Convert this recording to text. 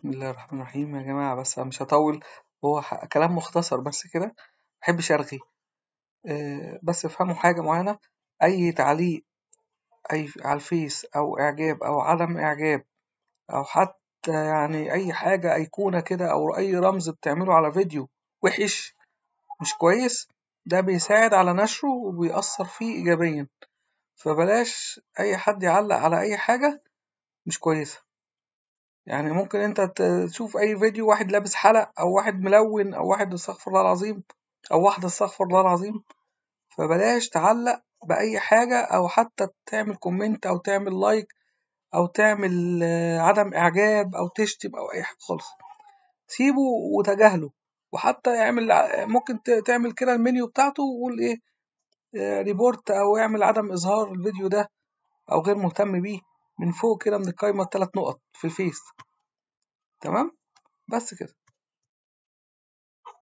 بسم الله الرحمن الرحيم يا جماعة بس مش هطول هو كلام مختصر بس كده محبش أرغي آه، بس افهموا حاجة معينة أي تعليق أي على الفيس أو إعجاب أو عدم إعجاب أو حتى يعني أي حاجة أيقونة كده أو أي رمز بتعمله على فيديو وحش مش كويس ده بيساعد على نشره وبيأثر فيه إيجابيا فبلاش أي حد يعلق على أي حاجة مش كويسة يعني ممكن انت تشوف اي فيديو واحد لابس حلق او واحد ملون او واحد استغفر الله العظيم او واحدة استغفر الله العظيم فبلاش تعلق بأي حاجة او حتى تعمل كومنت او تعمل لايك او تعمل آه، عدم اعجاب او تشتم او اي حاجة خالص سيبه وتجاهله وحتى يعمل آه، ممكن تعمل كده المنيو بتاعته وقول ايه ريبورت آه، او اعمل عدم اظهار الفيديو ده او غير مهتم بيه من فوق كده من القايمة التلات نقط في الفيس تمام بس كده